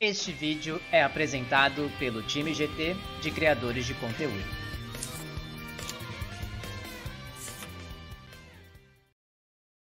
Este vídeo é apresentado pelo time GT de criadores de conteúdo.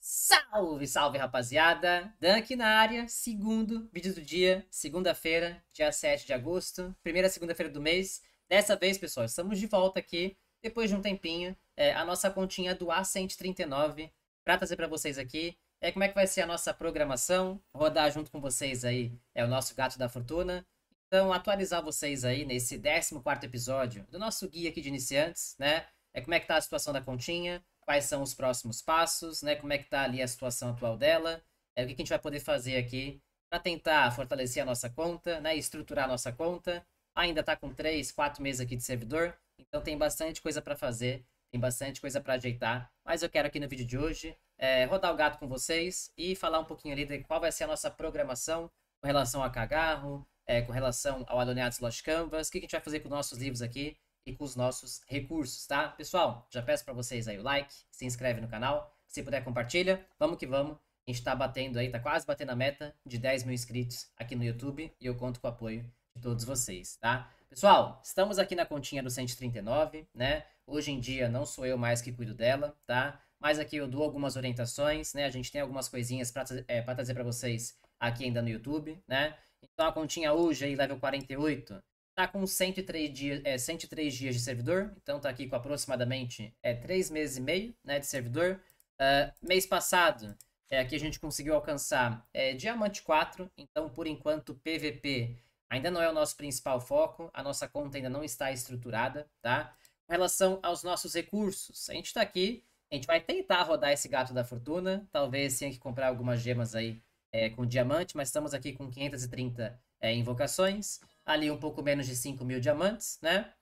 Salve, salve rapaziada! Dan aqui na área, segundo vídeo do dia, segunda-feira, dia 7 de agosto, primeira segunda-feira do mês. Dessa vez, pessoal, estamos de volta aqui, depois de um tempinho, é, a nossa continha do A139 para trazer para vocês aqui é como é que vai ser a nossa programação, rodar junto com vocês aí é o nosso gato da fortuna. Então, atualizar vocês aí nesse 14 episódio do nosso guia aqui de iniciantes, né? É como é que tá a situação da continha, quais são os próximos passos, né? Como é que tá ali a situação atual dela, é o que a gente vai poder fazer aqui para tentar fortalecer a nossa conta, né? Estruturar a nossa conta. Ainda tá com 3, 4 meses aqui de servidor, então tem bastante coisa para fazer, tem bastante coisa para ajeitar, mas eu quero aqui no vídeo de hoje é, rodar o gato com vocês e falar um pouquinho ali de qual vai ser a nossa programação com relação a Cagarro, é, com relação ao Adoneados Lost Canvas, o que, que a gente vai fazer com nossos livros aqui e com os nossos recursos, tá? Pessoal, já peço para vocês aí o like, se inscreve no canal, se puder compartilha, vamos que vamos. A gente está batendo aí, tá quase batendo a meta de 10 mil inscritos aqui no YouTube e eu conto com o apoio de todos vocês, tá? Pessoal, estamos aqui na continha do 139, né? Hoje em dia não sou eu mais que cuido dela, tá? Mas aqui eu dou algumas orientações, né? A gente tem algumas coisinhas para é, pra trazer para vocês aqui ainda no YouTube, né? Então a continha hoje aí, level 48, tá com 103 dias, é, 103 dias de servidor, então tá aqui com aproximadamente é, 3 meses e meio né, de servidor. Uh, mês passado, é, aqui a gente conseguiu alcançar é, Diamante 4, então por enquanto PVP ainda não é o nosso principal foco, a nossa conta ainda não está estruturada, tá? Com relação aos nossos recursos, a gente está aqui a gente vai tentar rodar esse gato da fortuna. Talvez tenha que comprar algumas gemas aí é, com diamante, mas estamos aqui com 530 é, invocações. Ali um pouco menos de 5 mil diamantes, né?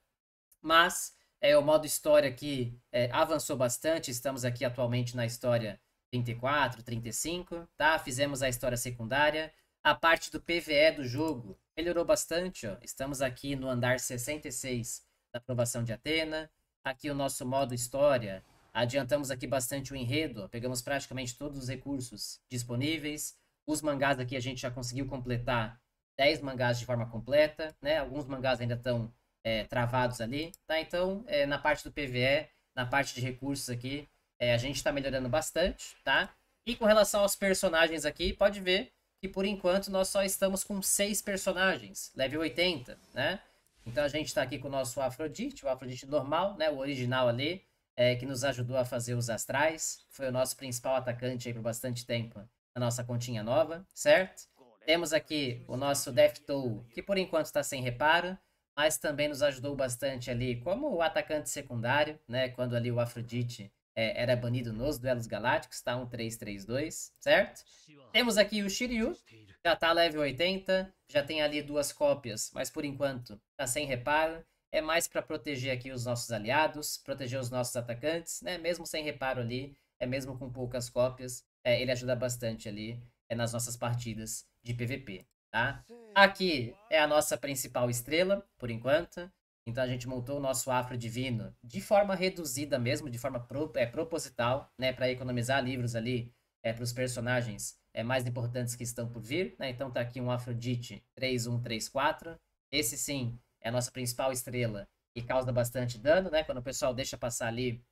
Mas é, o modo história aqui é, avançou bastante. Estamos aqui atualmente na história 34, 35, tá? Fizemos a história secundária. A parte do PVE do jogo melhorou bastante, ó. Estamos aqui no andar 66 da aprovação de Atena. Aqui o nosso modo história Adiantamos aqui bastante o enredo, pegamos praticamente todos os recursos disponíveis. Os mangás aqui a gente já conseguiu completar 10 mangás de forma completa, né? Alguns mangás ainda estão é, travados ali, tá? Então, é, na parte do PVE, na parte de recursos aqui, é, a gente está melhorando bastante, tá? E com relação aos personagens aqui, pode ver que por enquanto nós só estamos com seis personagens, level 80, né? Então a gente está aqui com o nosso Afrodite, o Afrodite normal, né? O original ali é, que nos ajudou a fazer os astrais. Foi o nosso principal atacante aí por bastante tempo na nossa continha nova, certo? Temos aqui o nosso Deftow, que por enquanto está sem reparo, mas também nos ajudou bastante ali como o atacante secundário, né? Quando ali o Afrodite é, era banido nos duelos galácticos, tá? Um 3-3-2, certo? Temos aqui o Shiryu, já tá level 80, já tem ali duas cópias, mas por enquanto tá sem reparo é mais para proteger aqui os nossos aliados, proteger os nossos atacantes, né? Mesmo sem reparo ali, é mesmo com poucas cópias, é, ele ajuda bastante ali é, nas nossas partidas de PVP, tá? Aqui é a nossa principal estrela, por enquanto. Então a gente montou o nosso afro divino de forma reduzida mesmo, de forma pro, é, proposital, né? Para economizar livros ali é, para os personagens é, mais importantes que estão por vir. Né? Então tá aqui um Afrodite 3134. Esse sim é a nossa principal estrela e causa bastante dano, né? Quando o pessoal deixa passar ali,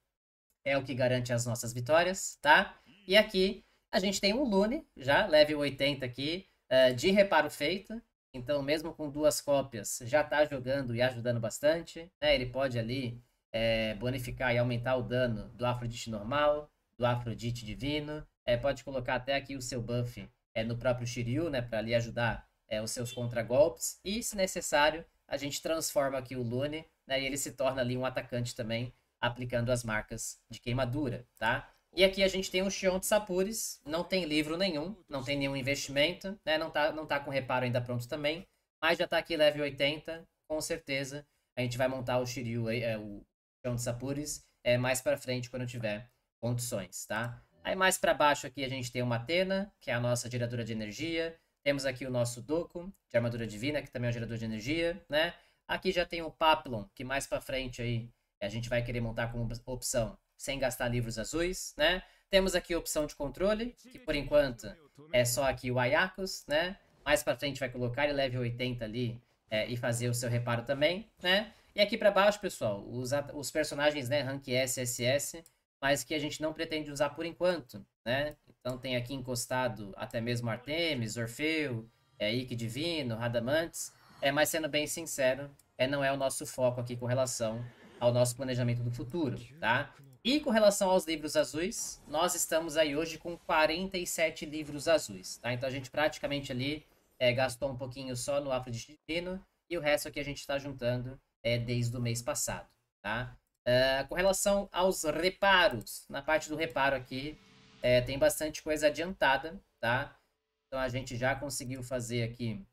é o que garante as nossas vitórias, tá? E aqui a gente tem um Lune, já level 80 aqui, uh, de reparo feito. Então, mesmo com duas cópias, já tá jogando e ajudando bastante. Né? Ele pode ali é, bonificar e aumentar o dano do Afrodite normal, do Afrodite divino. É, pode colocar até aqui o seu buff é, no próprio Shiryu, né? Pra ali ajudar é, os seus contragolpes. E, se necessário, a gente transforma aqui o Lune, né, e ele se torna ali um atacante também, aplicando as marcas de queimadura, tá? E aqui a gente tem um Xion de Sapures, não tem livro nenhum, não tem nenhum investimento, né, não tá, não tá com reparo ainda pronto também, mas já tá aqui level 80, com certeza a gente vai montar o Shiryu, é, o Xion de Sapures, é, mais pra frente quando tiver condições, tá? Aí mais para baixo aqui a gente tem uma Atena, que é a nossa geradora de energia, temos aqui o nosso Doku, de armadura divina, que também é um gerador de energia, né? Aqui já tem o Paplon, que mais pra frente aí a gente vai querer montar como opção sem gastar livros azuis, né? Temos aqui a opção de controle, que por enquanto é só aqui o Ayakos, né? Mais pra frente vai colocar ele level 80 ali é, e fazer o seu reparo também, né? E aqui para baixo, pessoal, os, os personagens, né, rank S, SS, mas que a gente não pretende usar por enquanto né? Então tem aqui encostado até mesmo Artemis, Orfeu, é, Ike Divino, Radamantes. É, mas sendo bem sincero, é, não é o nosso foco aqui com relação ao nosso planejamento do futuro, tá? E com relação aos livros azuis, nós estamos aí hoje com 47 livros azuis, tá? Então a gente praticamente ali é, gastou um pouquinho só no Afrodite Divino e o resto aqui a gente está juntando é, desde o mês passado, tá? Uh, com relação aos reparos, na parte do reparo aqui, é, tem bastante coisa adiantada, tá? Então a gente já conseguiu fazer aqui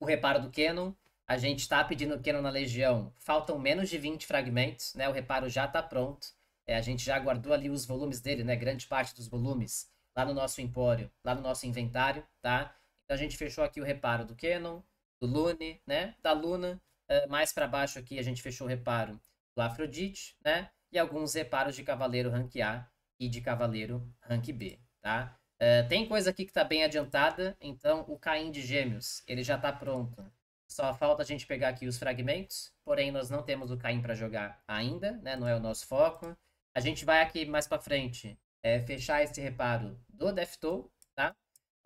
o reparo do Canon. A gente está pedindo o Canon na Legião. Faltam menos de 20 fragmentos, né? O reparo já está pronto. É, a gente já guardou ali os volumes dele, né? Grande parte dos volumes lá no nosso empório, lá no nosso inventário, tá? Então a gente fechou aqui o reparo do Canon, do Lune, né? Da Luna. É, mais para baixo aqui a gente fechou o reparo do Afrodite, né? E alguns reparos de Cavaleiro Ranquear e de Cavaleiro Rank B, tá? Uh, tem coisa aqui que está bem adiantada, então o Caim de Gêmeos, ele já está pronto. Só falta a gente pegar aqui os fragmentos, porém nós não temos o Caim para jogar ainda, né? Não é o nosso foco. A gente vai aqui mais para frente é, fechar esse reparo do Deftou, tá?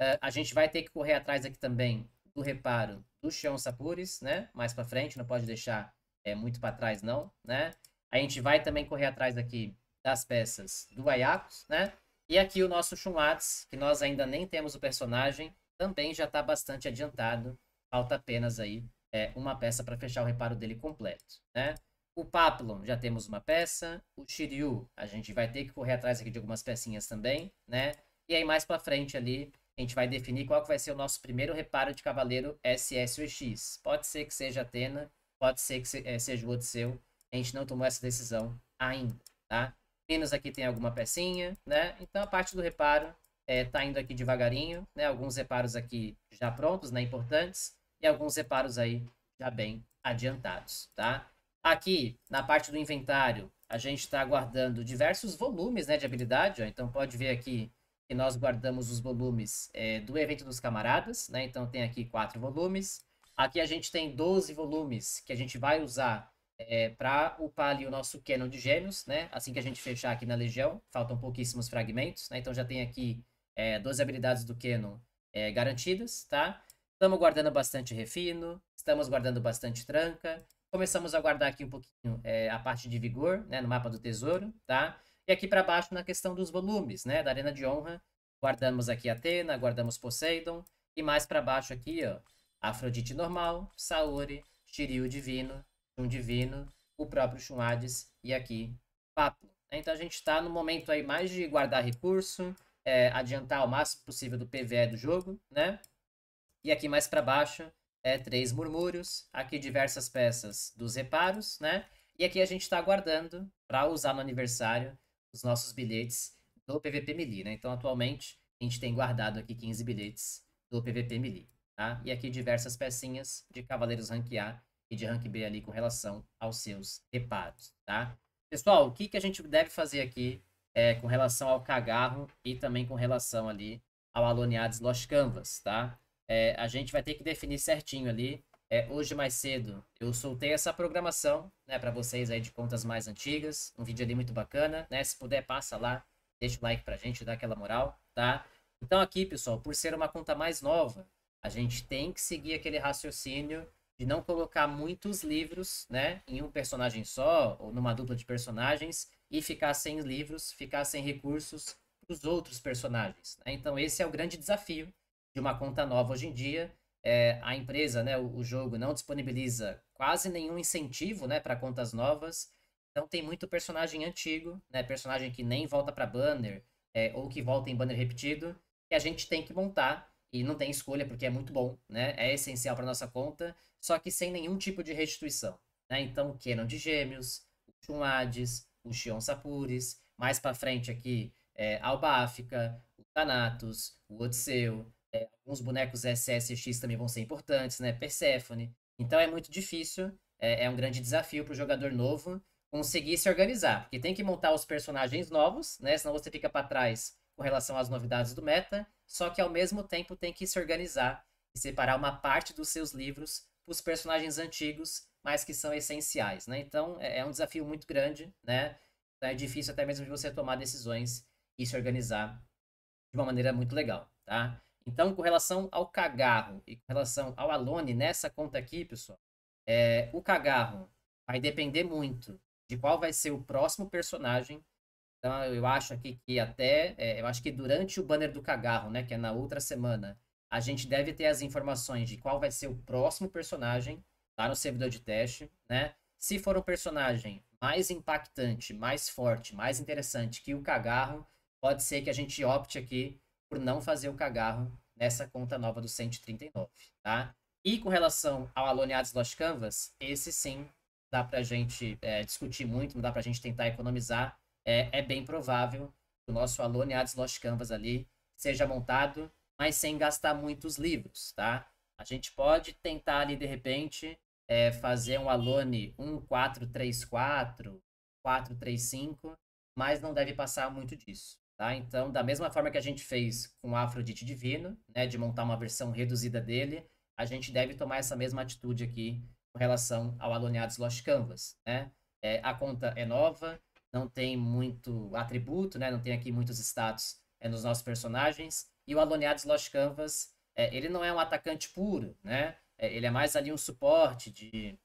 Uh, a gente vai ter que correr atrás aqui também do reparo do Chão Sapures, né? Mais para frente, não pode deixar é, muito para trás não, né? A gente vai também correr atrás aqui das peças do Ayakos, né? E aqui o nosso Shumatsu, que nós ainda nem temos o personagem, também já está bastante adiantado. Falta apenas aí é, uma peça para fechar o reparo dele completo, né? O Papillon já temos uma peça. O Shiryu, a gente vai ter que correr atrás aqui de algumas pecinhas também, né? E aí mais para frente ali, a gente vai definir qual que vai ser o nosso primeiro reparo de cavaleiro SSUX. Pode ser que seja Atena, pode ser que é, seja o Odisseu. A gente não tomou essa decisão ainda, tá? menos aqui tem alguma pecinha, né? Então a parte do reparo está é, indo aqui devagarinho, né? Alguns reparos aqui já prontos, né? Importantes, e alguns reparos aí já bem adiantados, tá? Aqui, na parte do inventário, a gente está guardando diversos volumes né, de habilidade, ó. então pode ver aqui que nós guardamos os volumes é, do evento dos camaradas, né? Então tem aqui quatro volumes. Aqui a gente tem 12 volumes que a gente vai usar é, para upar ali o nosso canon de gêmeos, né? Assim que a gente fechar aqui na legião, faltam pouquíssimos fragmentos, né? Então já tem aqui é, 12 habilidades do canon é, garantidas, tá? Estamos guardando bastante refino, estamos guardando bastante tranca, começamos a guardar aqui um pouquinho é, a parte de vigor, né? No mapa do tesouro, tá? E aqui para baixo na questão dos volumes, né? Da arena de honra, guardamos aqui Atena, guardamos Poseidon, e mais para baixo aqui, ó, Afrodite normal, Saori, Shiryu divino, um divino, o próprio Chumades e aqui Papo. Então a gente está no momento aí mais de guardar recurso, é, adiantar o máximo possível do PVE do jogo, né? E aqui mais para baixo é três murmúrios, aqui diversas peças dos reparos, né? E aqui a gente está guardando para usar no aniversário os nossos bilhetes do PVP Melee, né? Então atualmente a gente tem guardado aqui 15 bilhetes do PVP Melee, tá? E aqui diversas pecinhas de Cavaleiros Ranquear e de rank B ali com relação aos seus reparos, tá? Pessoal, o que, que a gente deve fazer aqui é, com relação ao cagarro e também com relação ali ao Aloniades Lost Canvas, tá? É, a gente vai ter que definir certinho ali. É, hoje mais cedo eu soltei essa programação, né, para vocês aí de contas mais antigas, um vídeo ali muito bacana, né? Se puder passa lá, deixa o like pra gente, dá aquela moral, tá? Então aqui, pessoal, por ser uma conta mais nova, a gente tem que seguir aquele raciocínio de não colocar muitos livros, né, em um personagem só ou numa dupla de personagens e ficar sem livros, ficar sem recursos para os outros personagens. Né? Então esse é o grande desafio de uma conta nova hoje em dia. É, a empresa, né, o, o jogo não disponibiliza quase nenhum incentivo, né, para contas novas. Então tem muito personagem antigo, né, personagem que nem volta para banner é, ou que volta em banner repetido, que a gente tem que montar e não tem escolha porque é muito bom, né? É essencial para nossa conta, só que sem nenhum tipo de restituição, né? Então, o Kenon de Gêmeos, o Chum Hades, o Shion sapures mais para frente aqui, é, Alba África, o Thanatos, o Odisseu, é, alguns bonecos SSX também vão ser importantes, né? Persephone. Então, é muito difícil, é, é um grande desafio para o jogador novo conseguir se organizar, porque tem que montar os personagens novos, né? Senão você fica para trás com relação às novidades do Meta, só que ao mesmo tempo tem que se organizar e separar uma parte dos seus livros para os personagens antigos, mas que são essenciais, né? Então é, é um desafio muito grande, né? Então, é difícil até mesmo de você tomar decisões e se organizar de uma maneira muito legal, tá? Então, com relação ao cagarro e com relação ao Alone nessa conta aqui, pessoal, é, o cagarro vai depender muito de qual vai ser o próximo personagem então eu acho aqui que até, é, eu acho que durante o banner do cagarro, né, que é na outra semana, a gente deve ter as informações de qual vai ser o próximo personagem lá tá, no servidor de teste, né? Se for um personagem mais impactante, mais forte, mais interessante que o cagarro, pode ser que a gente opte aqui por não fazer o cagarro nessa conta nova do 139, tá? E com relação ao Aloneados Lost Canvas, esse sim dá pra gente é, discutir muito, não dá pra gente tentar economizar, é, é bem provável que o nosso Alone Ads Lost Canvas ali seja montado, mas sem gastar muitos livros, tá? A gente pode tentar ali, de repente, é, fazer um Alone 1434, 435, mas não deve passar muito disso. Tá? Então, da mesma forma que a gente fez com o Afrodite Divino, né, de montar uma versão reduzida dele, a gente deve tomar essa mesma atitude aqui com relação ao Aloneados Lost Canvas. Né? É, a conta é nova, não tem muito atributo, né? Não tem aqui muitos status é, nos nossos personagens. E o Aloneados Lost Canvas, é, ele não é um atacante puro, né? É, ele é mais ali um suporte de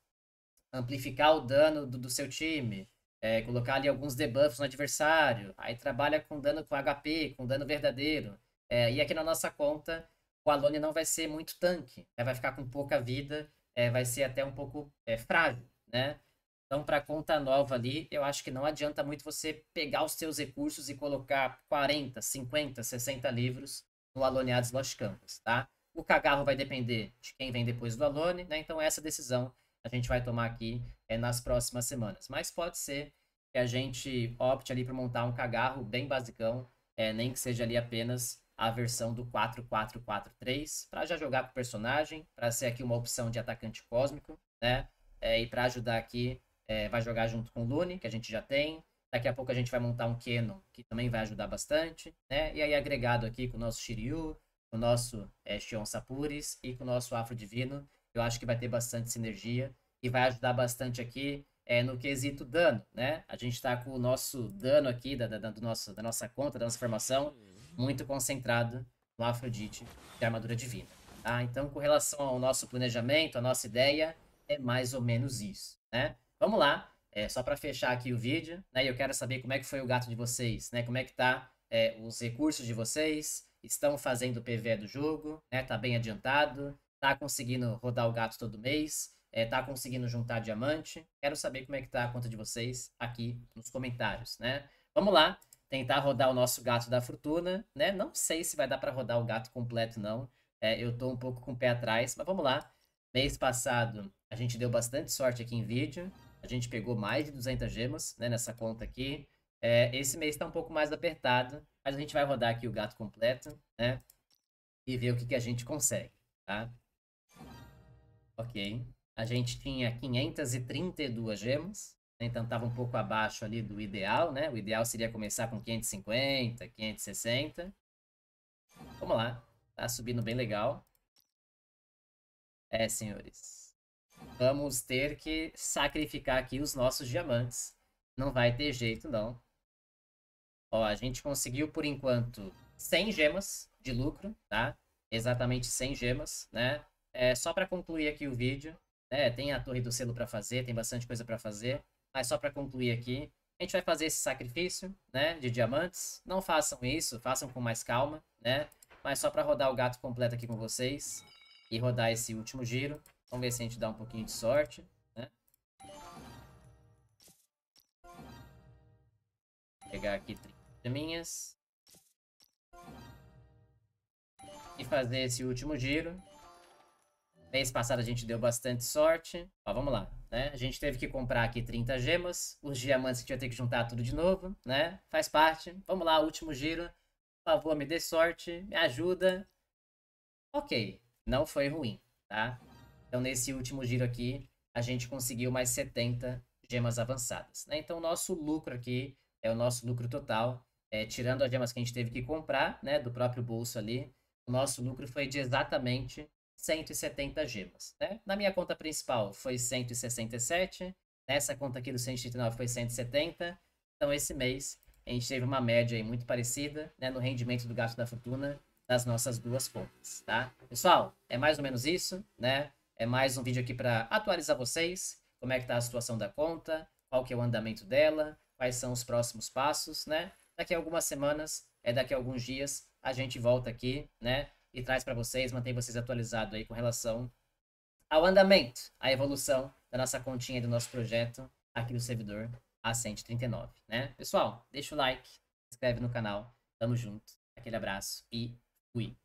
amplificar o dano do, do seu time, é, colocar ali alguns debuffs no adversário, aí trabalha com dano com HP, com dano verdadeiro. É, e aqui na nossa conta, o Alone não vai ser muito tanque, né? vai ficar com pouca vida, é, vai ser até um pouco frágil, né? Então, para conta nova ali, eu acho que não adianta muito você pegar os seus recursos e colocar 40, 50, 60 livros no Aloneados Lost Campus, tá? O cagarro vai depender de quem vem depois do Alone, né? Então, essa decisão a gente vai tomar aqui é, nas próximas semanas. Mas pode ser que a gente opte ali para montar um cagarro bem basicão, é, nem que seja ali apenas a versão do 4443 para já jogar com o personagem, para ser aqui uma opção de atacante cósmico, né? É, e para ajudar aqui é, vai jogar junto com o Lune, que a gente já tem. Daqui a pouco a gente vai montar um Keno, que também vai ajudar bastante, né? E aí agregado aqui com o nosso Shiryu, com o nosso é, Shion Sapuris e com o nosso Afro Divino, eu acho que vai ter bastante sinergia e vai ajudar bastante aqui é, no quesito dano, né? A gente está com o nosso dano aqui da, da, do nosso, da nossa conta, da nossa formação, muito concentrado no Afrodite de Armadura Divina. Tá? Então, com relação ao nosso planejamento, a nossa ideia, é mais ou menos isso, né? Vamos lá, é, só para fechar aqui o vídeo, né? Eu quero saber como é que foi o gato de vocês, né? Como é que tá é, os recursos de vocês, estão fazendo o PVE do jogo, né? Tá bem adiantado, tá conseguindo rodar o gato todo mês, é, tá conseguindo juntar diamante. Quero saber como é que tá a conta de vocês aqui nos comentários, né? Vamos lá, tentar rodar o nosso gato da fortuna, né? Não sei se vai dar para rodar o gato completo, não. É, eu tô um pouco com o pé atrás, mas vamos lá. Mês passado a gente deu bastante sorte aqui em vídeo. A gente pegou mais de 200 gemas né, nessa conta aqui. É, esse mês está um pouco mais apertado, mas a gente vai rodar aqui o gato completo, né? E ver o que, que a gente consegue, tá? Ok. A gente tinha 532 gemas, né, então estava um pouco abaixo ali do ideal, né? O ideal seria começar com 550, 560. Vamos lá. Tá subindo bem legal. É, senhores. Vamos ter que sacrificar aqui os nossos diamantes. Não vai ter jeito, não. Ó, a gente conseguiu, por enquanto, 100 gemas de lucro, tá? Exatamente 100 gemas, né? É, só para concluir aqui o vídeo, né? Tem a Torre do Selo para fazer, tem bastante coisa para fazer. Mas só para concluir aqui, a gente vai fazer esse sacrifício, né? De diamantes. Não façam isso, façam com mais calma, né? Mas só para rodar o gato completo aqui com vocês e rodar esse último giro. Vamos ver se a gente dá um pouquinho de sorte, né? pegar aqui 30 minhas. E fazer esse último giro. Mês passado a gente deu bastante sorte. Ó, vamos lá, né? A gente teve que comprar aqui 30 gemas. Os diamantes que a gente ter que juntar tudo de novo, né? Faz parte. Vamos lá, último giro. Por favor, me dê sorte, me ajuda. Ok, não foi ruim, tá? Então, nesse último giro aqui, a gente conseguiu mais 70 gemas avançadas. Né? Então, o nosso lucro aqui é o nosso lucro total, é, tirando as gemas que a gente teve que comprar né, do próprio bolso ali, o nosso lucro foi de exatamente 170 gemas. Né? Na minha conta principal foi 167, nessa conta aqui do 139 foi 170. Então, esse mês, a gente teve uma média muito parecida né, no rendimento do gasto da fortuna das nossas duas contas, tá? Pessoal, é mais ou menos isso, né? É mais um vídeo aqui para atualizar vocês, como é que tá a situação da conta, qual que é o andamento dela, quais são os próximos passos, né? Daqui a algumas semanas, é daqui a alguns dias, a gente volta aqui, né? E traz para vocês, mantém vocês atualizados aí com relação ao andamento, à evolução da nossa continha e do nosso projeto aqui do servidor A139, né? Pessoal, deixa o like, se inscreve no canal, tamo junto, aquele abraço e fui!